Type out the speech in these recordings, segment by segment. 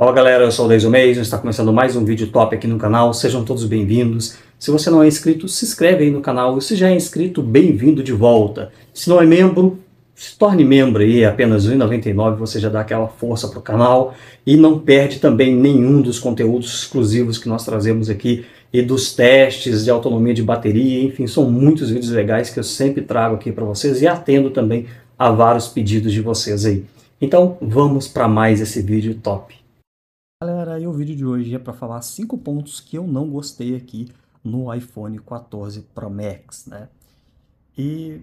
Fala galera, eu sou o Deiso Mason, está começando mais um vídeo top aqui no canal, sejam todos bem-vindos. Se você não é inscrito, se inscreve aí no canal, e se já é inscrito, bem-vindo de volta. Se não é membro, se torne membro aí, apenas R$ 1,99 você já dá aquela força para o canal e não perde também nenhum dos conteúdos exclusivos que nós trazemos aqui e dos testes de autonomia de bateria, enfim, são muitos vídeos legais que eu sempre trago aqui para vocês e atendo também a vários pedidos de vocês aí. Então vamos para mais esse vídeo top galera, e o vídeo de hoje é para falar 5 pontos que eu não gostei aqui no iPhone 14 Pro Max, né? E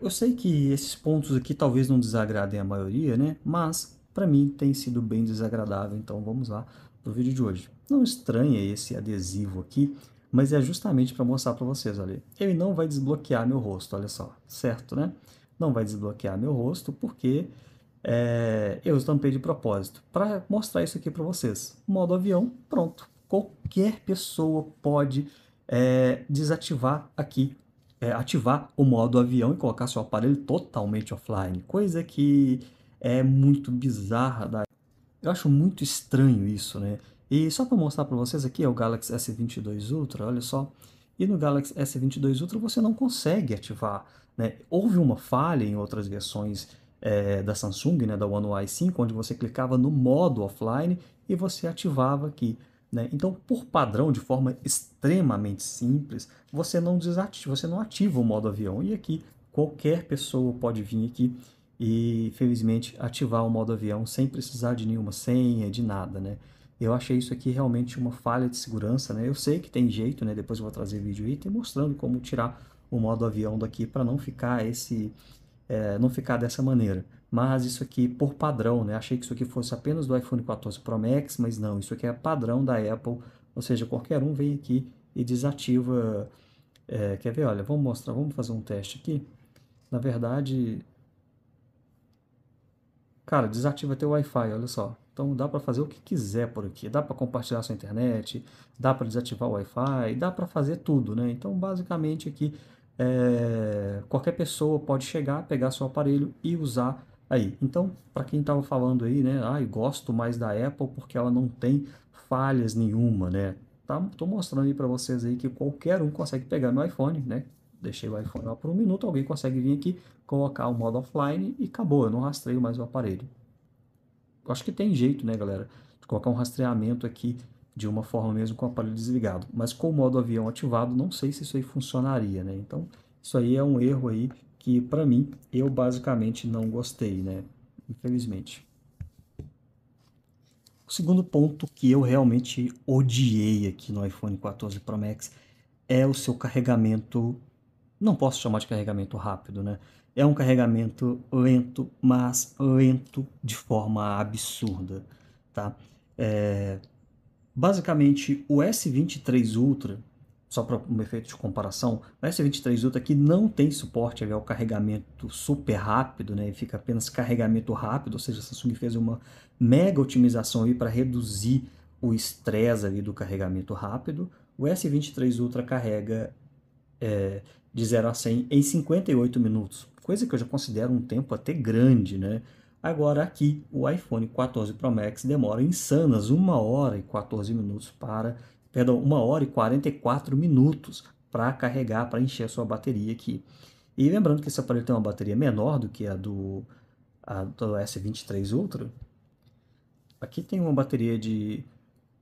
eu sei que esses pontos aqui talvez não desagradem a maioria, né? Mas para mim tem sido bem desagradável, então vamos lá pro vídeo de hoje. Não estranha esse adesivo aqui, mas é justamente para mostrar para vocês, olha. Ele não vai desbloquear meu rosto, olha só, certo, né? Não vai desbloquear meu rosto porque é, eu estampei de propósito para mostrar isso aqui para vocês. Modo avião, pronto. Qualquer pessoa pode é, desativar aqui, é, ativar o modo avião e colocar seu aparelho totalmente offline. Coisa que é muito bizarra. Da... Eu acho muito estranho isso, né? E só para mostrar para vocês aqui é o Galaxy S22 Ultra, olha só. E no Galaxy S22 Ultra você não consegue ativar. Né? Houve uma falha em outras versões é, da Samsung, né, da One UI 5, onde você clicava no modo offline e você ativava aqui. Né? Então, por padrão, de forma extremamente simples, você não desativa, você não ativa o modo avião. E aqui qualquer pessoa pode vir aqui e felizmente ativar o modo avião sem precisar de nenhuma senha, de nada, né? Eu achei isso aqui realmente uma falha de segurança, né? Eu sei que tem jeito, né? Depois eu vou trazer vídeo aí mostrando como tirar o modo avião daqui para não ficar esse é, não ficar dessa maneira. Mas isso aqui por padrão, né? Achei que isso aqui fosse apenas do iPhone 14 Pro Max, mas não, isso aqui é padrão da Apple, ou seja, qualquer um vem aqui e desativa. É, quer ver? Olha, vamos mostrar, vamos fazer um teste aqui. Na verdade, cara, desativa teu Wi-Fi, olha só. Então dá para fazer o que quiser por aqui. Dá para compartilhar sua internet, dá para desativar o Wi-Fi, dá para fazer tudo, né? Então basicamente aqui é, qualquer pessoa pode chegar, pegar seu aparelho e usar aí. Então, para quem estava falando aí, né, ah, eu gosto mais da Apple porque ela não tem falhas nenhuma, né? Tá, tô mostrando aí para vocês aí que qualquer um consegue pegar meu iPhone, né? Deixei o iPhone lá por um minuto, alguém consegue vir aqui, colocar o modo offline e acabou, eu não rastreio mais o aparelho. Acho que tem jeito, né, galera, de colocar um rastreamento aqui de uma forma mesmo com o aparelho desligado. Mas com o modo avião ativado, não sei se isso aí funcionaria, né? Então, isso aí é um erro aí que, para mim, eu basicamente não gostei, né? Infelizmente. O segundo ponto que eu realmente odiei aqui no iPhone 14 Pro Max é o seu carregamento. Não posso chamar de carregamento rápido, né? É um carregamento lento, mas lento de forma absurda, tá? É, Basicamente, o S23 Ultra, só para um efeito de comparação, o S23 Ultra que não tem suporte ao é carregamento super rápido, né? Fica apenas carregamento rápido, ou seja, a Samsung fez uma mega otimização aí para reduzir o estresse ali do carregamento rápido. O S23 Ultra carrega é, de 0 a 100 em 58 minutos, coisa que eu já considero um tempo até grande, né? Agora aqui o iPhone 14 Pro Max demora insanas 1 hora e 14 minutos para, perdão, 1 hora e 44 minutos para carregar, para encher a sua bateria aqui. E lembrando que esse aparelho tem uma bateria menor do que a do, a do S23 Ultra. Aqui tem uma bateria de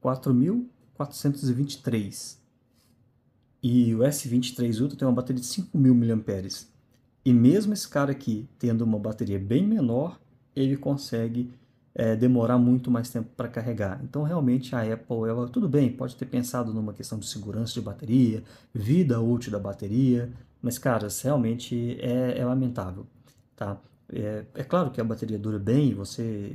4.423 e o S23 Ultra tem uma bateria de 5.000 mAh. E mesmo esse cara aqui tendo uma bateria bem menor, ele consegue é, demorar muito mais tempo para carregar. Então, realmente, a Apple, ela, tudo bem, pode ter pensado numa questão de segurança de bateria, vida útil da bateria, mas, cara, realmente é, é lamentável, tá? É, é, claro que a bateria dura bem você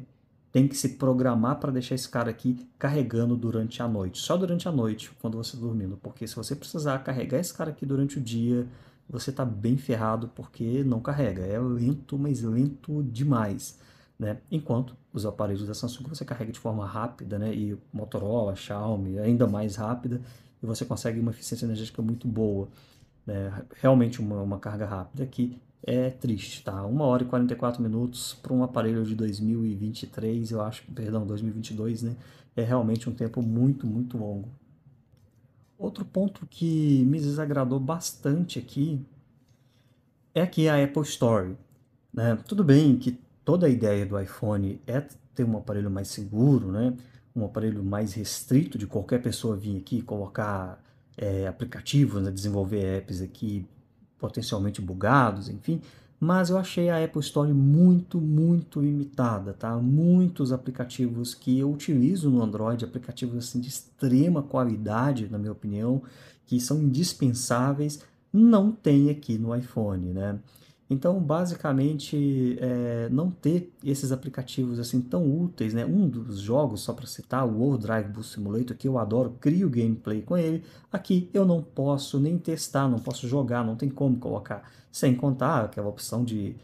tem que se programar para deixar esse cara aqui carregando durante a noite, só durante a noite, quando você tá dormindo, porque se você precisar carregar esse cara aqui durante o dia, você está bem ferrado porque não carrega. É lento, mas lento demais. Né? Enquanto os aparelhos da Samsung você carrega de forma rápida, né? e Motorola, Xiaomi, ainda mais rápida, e você consegue uma eficiência energética muito boa. Né? Realmente uma, uma carga rápida que é triste, tá? 1 hora e 44 minutos para um aparelho de 2023, eu acho, perdão, 2022, né? É realmente um tempo muito, muito longo. Outro ponto que me desagradou bastante aqui é que a Apple Store, né? Tudo bem que toda a ideia do iPhone é ter um aparelho mais seguro, né? Um aparelho mais restrito de qualquer pessoa vir aqui colocar é, aplicativos, né? desenvolver apps aqui potencialmente bugados, enfim mas eu achei a Apple Store muito, muito limitada, tá? Muitos aplicativos que eu utilizo no Android, aplicativos assim de extrema qualidade, na minha opinião, que são indispensáveis, não tem aqui no iPhone, né? Então, basicamente, é, não ter esses aplicativos assim tão úteis, né? Um dos jogos, só para citar, o World Drive Bus Simulator, que eu adoro, crio gameplay com ele. Aqui eu não posso nem testar, não posso jogar, não tem como colocar. Sem contar aquela é opção de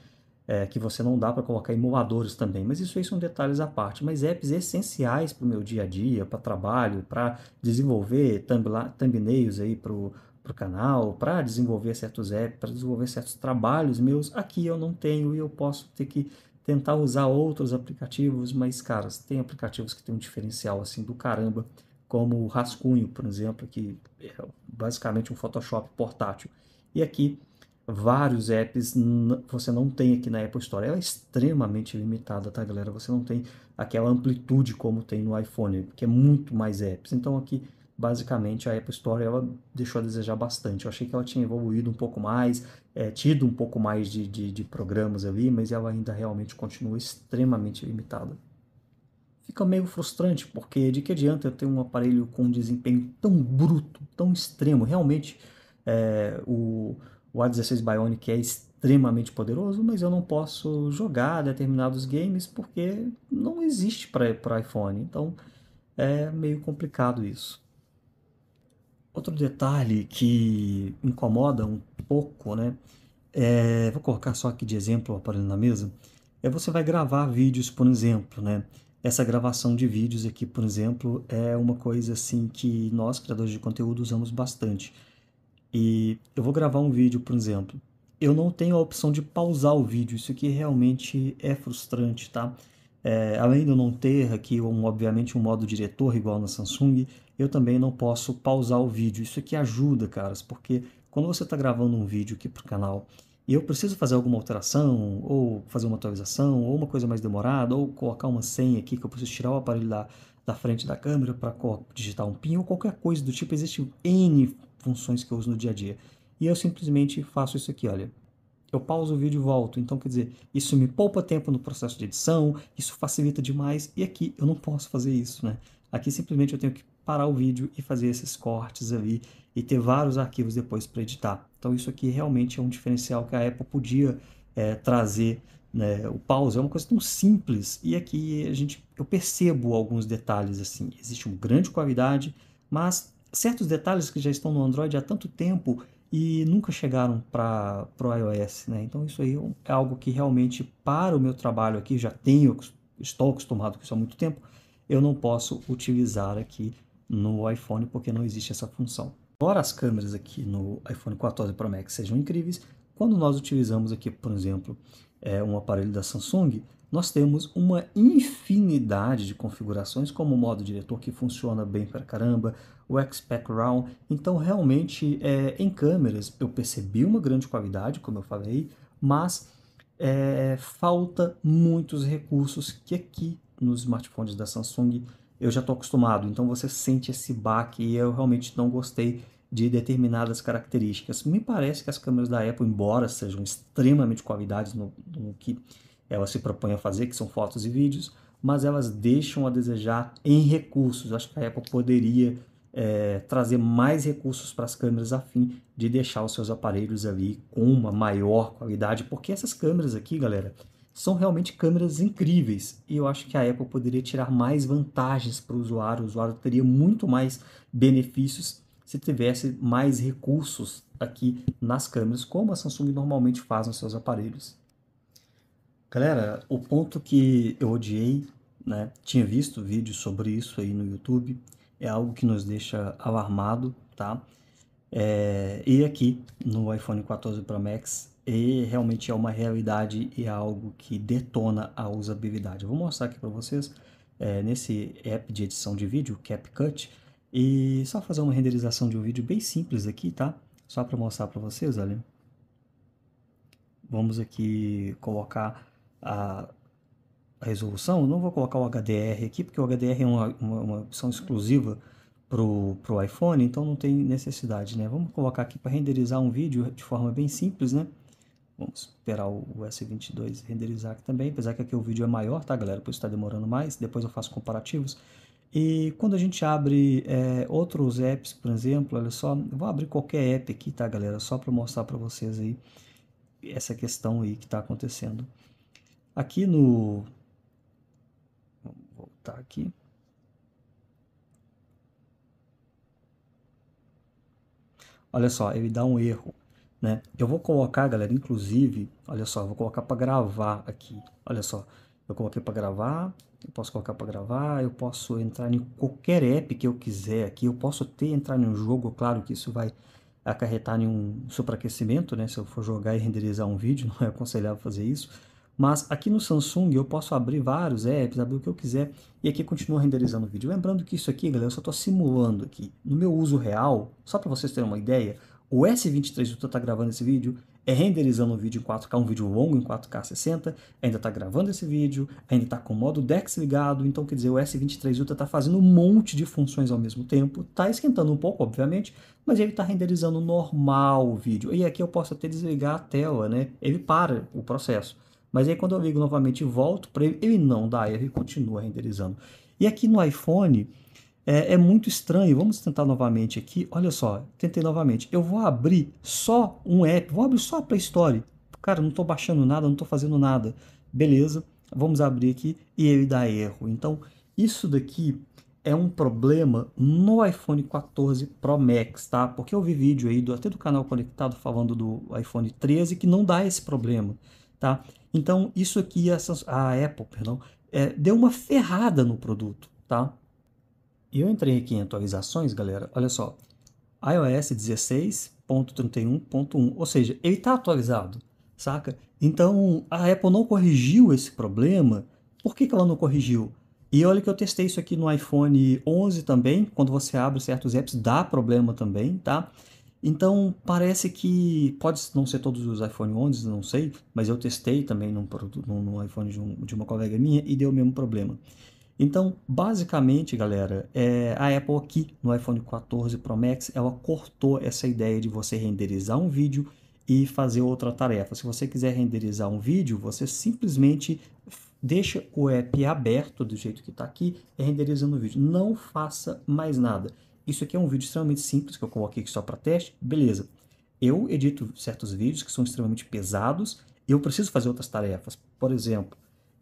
é, que você não dá para colocar emuladores também, mas isso aí são detalhes à parte. Mas apps essenciais para o meu dia a dia, para trabalho, para desenvolver thumbnails aí para o para o canal, para desenvolver certos apps, para desenvolver certos trabalhos meus, aqui eu não tenho e eu posso ter que tentar usar outros aplicativos, mas, cara, tem aplicativos que tem um diferencial assim do caramba, como o Rascunho, por exemplo, que é basicamente um Photoshop portátil. E aqui, vários apps você não tem aqui na Apple Store. Ela é extremamente limitada, tá, galera? Você não tem aquela amplitude como tem no iPhone, que é muito mais apps. Então, aqui basicamente a Apple Store ela deixou a desejar bastante. Eu achei que ela tinha evoluído um pouco mais, é, tido um pouco mais de, de, de programas ali, mas ela ainda realmente continua extremamente limitada. Fica meio frustrante, porque de que adianta eu ter um aparelho com um desempenho tão bruto, tão extremo? Realmente, é, o, o A16 Bionic é extremamente poderoso, mas eu não posso jogar determinados games porque não existe para iPhone. Então, é meio complicado isso. Outro detalhe que incomoda um pouco, né? É, vou colocar só aqui de exemplo, aparelho na mesa, é você vai gravar vídeos, por exemplo, né? Essa gravação de vídeos aqui, por exemplo, é uma coisa assim que nós, criadores de conteúdo, usamos bastante. E eu vou gravar um vídeo, por exemplo. Eu não tenho a opção de pausar o vídeo, isso aqui realmente é frustrante, tá? É, além de eu não ter aqui, um, obviamente, um modo diretor igual na Samsung, eu também não posso pausar o vídeo. Isso aqui ajuda, caras, porque quando você está gravando um vídeo aqui para o canal e eu preciso fazer alguma alteração, ou fazer uma atualização, ou uma coisa mais demorada, ou colocar uma senha aqui que eu preciso tirar o aparelho da, da frente da câmera para digitar um PIN, ou qualquer coisa do tipo, existem N funções que eu uso no dia a dia. E eu simplesmente faço isso aqui, olha. Eu pauso o vídeo e volto. Então, quer dizer, isso me poupa tempo no processo de edição, isso facilita demais. E aqui eu não posso fazer isso, né? Aqui simplesmente eu tenho que parar o vídeo e fazer esses cortes ali e ter vários arquivos depois para editar. Então isso aqui realmente é um diferencial que a Apple podia é, trazer. Né? O pause é uma coisa tão simples e aqui a gente eu percebo alguns detalhes assim. Existe uma grande qualidade, mas certos detalhes que já estão no Android há tanto tempo e nunca chegaram para o iOS, né? Então isso aí é, é algo que realmente para o meu trabalho aqui já tenho, estou acostumado com isso há muito tempo, eu não posso utilizar aqui no iPhone porque não existe essa função. Embora as câmeras aqui no iPhone 14 Pro Max sejam incríveis, quando nós utilizamos aqui, por exemplo, é, um aparelho da Samsung, nós temos uma infinidade de configurações, como o modo diretor que funciona bem pra caramba, o X-Pack Round. Então, realmente, é, em câmeras eu percebi uma grande qualidade, como eu falei, mas é, falta muitos recursos que aqui nos smartphones da Samsung eu já estou acostumado. Então você sente esse baque e eu realmente não gostei de determinadas características. Me parece que as câmeras da Apple, embora sejam extremamente qualidades no, no que elas se propõem a fazer, que são fotos e vídeos, mas elas deixam a desejar em recursos. Acho que a Apple poderia é, trazer mais recursos para as câmeras a fim de deixar os seus aparelhos ali com uma maior qualidade, porque essas câmeras aqui, galera, são realmente câmeras incríveis e eu acho que a Apple poderia tirar mais vantagens para o usuário. O usuário teria muito mais benefícios se tivesse mais recursos aqui nas câmeras, como a Samsung normalmente faz nos seus aparelhos. Galera, o ponto que eu odiei, né? Tinha visto vídeo sobre isso aí no YouTube, é algo que nos deixa alarmado, tá? É, e aqui no iPhone 14 Pro Max e realmente é uma realidade e é algo que detona a usabilidade. Eu vou mostrar aqui para vocês é, nesse app de edição de vídeo, CapCut, e só fazer uma renderização de um vídeo bem simples aqui, tá? Só para mostrar para vocês, olha. Vamos aqui colocar a, resolução. Eu não vou colocar o HDR aqui, porque o HDR é uma, uma, uma opção exclusiva para o iPhone, então não tem necessidade, né? Vamos colocar aqui para renderizar um vídeo de forma bem simples, né? Vamos esperar o S22 renderizar aqui também, apesar que aqui o vídeo é maior, tá galera? Por isso está demorando mais, depois eu faço comparativos. E quando a gente abre é, outros apps, por exemplo, olha só, vou abrir qualquer app aqui, tá galera? Só para mostrar para vocês aí essa questão aí que está acontecendo. Aqui no... Vamos voltar aqui. Olha só, ele dá um erro. Né? Eu vou colocar, galera, inclusive, olha só, vou colocar para gravar aqui. Olha só, eu coloquei para gravar, eu posso colocar para gravar, eu posso entrar em qualquer app que eu quiser aqui, eu posso ter entrar em um jogo, claro que isso vai acarretar em um superaquecimento, né? Se eu for jogar e renderizar um vídeo, não é aconselhável fazer isso. Mas aqui no Samsung eu posso abrir vários apps, abrir o que eu quiser e aqui continua renderizando o vídeo. Lembrando que isso aqui, galera, eu só estou simulando aqui. No meu uso real, só para vocês terem uma ideia, o S23 Ultra está gravando esse vídeo, é renderizando um vídeo em 4K, um vídeo longo em 4K 60, ainda está gravando esse vídeo, ainda está com o modo DeX ligado, então quer dizer, o S23 Ultra está fazendo um monte de funções ao mesmo tempo, está esquentando um pouco, obviamente, mas ele está renderizando normal o vídeo. E aqui eu posso até desligar a tela, né? Ele para o processo. Mas aí quando eu ligo novamente e volto para ele, ele não dá erro e continua renderizando. E aqui no iPhone, é, é, muito estranho. Vamos tentar novamente aqui. Olha só, tentei novamente. Eu vou abrir só um app, vou abrir só a Play Store. Cara, não estou baixando nada, não estou fazendo nada. Beleza, vamos abrir aqui e ele dá erro. Então, isso daqui é um problema no iPhone 14 Pro Max, tá? Porque eu vi vídeo aí do, até do canal Conectado falando do iPhone 13 que não dá esse problema, tá? Então, isso aqui, essas, a Apple, perdão, é, deu uma ferrada no produto, tá? E eu entrei aqui em atualizações, galera, olha só, iOS 16.31.1, ou seja, ele está atualizado, saca? Então, a Apple não corrigiu esse problema, por que, que ela não corrigiu? E olha que eu testei isso aqui no iPhone 11 também, quando você abre certos apps dá problema também, tá? Então, parece que pode não ser todos os iPhone 11, não sei, mas eu testei também num, num, num iPhone de, um, de, uma colega minha e deu o mesmo problema. Então, basicamente, galera, é, a Apple aqui no iPhone 14 Pro Max, ela cortou essa ideia de você renderizar um vídeo e fazer outra tarefa. Se você quiser renderizar um vídeo, você simplesmente deixa o app aberto do jeito que está aqui, renderizando o vídeo. Não faça mais nada. Isso aqui é um vídeo extremamente simples que eu coloquei aqui só para teste, beleza. Eu edito certos vídeos que são extremamente pesados, eu preciso fazer outras tarefas. Por exemplo,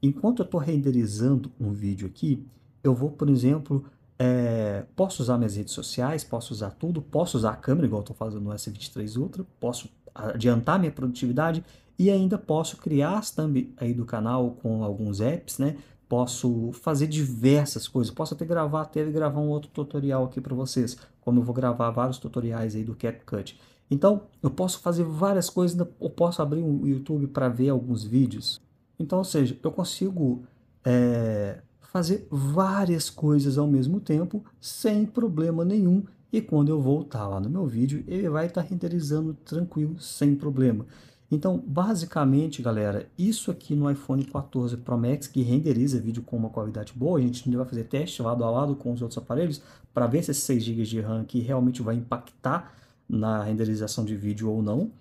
Enquanto eu estou renderizando um vídeo aqui, eu vou, por exemplo, é, posso usar minhas redes sociais, posso usar tudo, posso usar a câmera, igual estou fazendo no S23 Ultra, posso adiantar minha produtividade e ainda posso criar as thumb aí do canal com alguns apps, né? Posso fazer diversas coisas, posso até gravar, até gravar um outro tutorial aqui para vocês, como eu vou gravar vários tutoriais aí do CapCut. Então, eu posso fazer várias coisas, eu posso abrir o um YouTube para ver alguns vídeos. Então, ou seja, eu consigo é, fazer várias coisas ao mesmo tempo sem problema nenhum. E quando eu voltar lá no meu vídeo, ele vai estar tá renderizando tranquilo, sem problema. Então, basicamente, galera, isso aqui no iPhone 14 Pro Max, que renderiza vídeo com uma qualidade boa, a gente vai fazer teste lado a lado com os outros aparelhos para ver se esses 6 GB de RAM aqui realmente vai impactar na renderização de vídeo ou não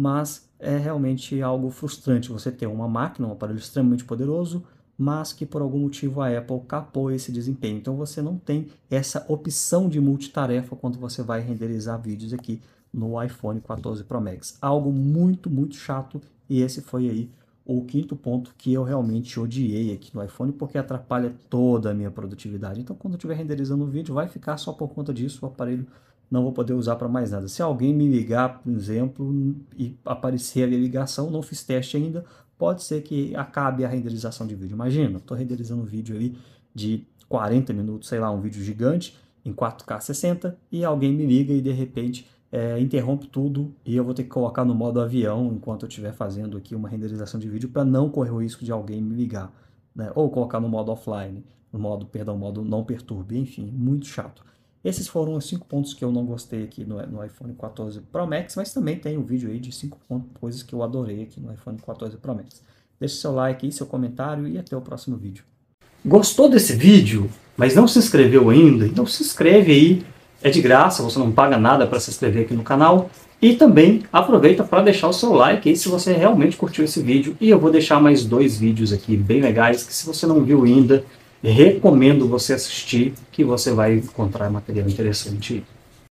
mas é realmente algo frustrante você ter uma máquina, um aparelho extremamente poderoso, mas que por algum motivo a Apple capou esse desempenho. Então você não tem essa opção de multitarefa quando você vai renderizar vídeos aqui no iPhone 14 Pro Max. Algo muito, muito chato e esse foi aí o quinto ponto que eu realmente odiei aqui no iPhone porque atrapalha toda a minha produtividade. Então quando eu estiver renderizando o vídeo vai ficar só por conta disso o aparelho não vou poder usar para mais nada. Se alguém me ligar, por exemplo, e aparecer a ligação, não fiz teste ainda, pode ser que acabe a renderização de vídeo. Imagina, estou renderizando um vídeo aí de 40 minutos, sei lá, um vídeo gigante em 4K 60 e alguém me liga e de repente é, interrompe tudo e eu vou ter que colocar no modo avião enquanto eu estiver fazendo aqui uma renderização de vídeo para não correr o risco de alguém me ligar, né? ou colocar no modo offline, no modo, perdão, modo não perturbe, enfim, muito chato. Esses foram os 5 pontos que eu não gostei aqui no, no, iPhone 14 Pro Max, mas também tem um vídeo aí de 5 coisas que eu adorei aqui no iPhone 14 Pro Max. Deixe seu like e seu comentário e até o próximo vídeo. Gostou desse vídeo, mas não se inscreveu ainda? Então se inscreve aí, é de graça, você não paga nada para se inscrever aqui no canal. E também aproveita para deixar o seu like aí se você realmente curtiu esse vídeo. E eu vou deixar mais dois vídeos aqui bem legais que se você não viu ainda, Recomendo você assistir, que você vai encontrar material interessante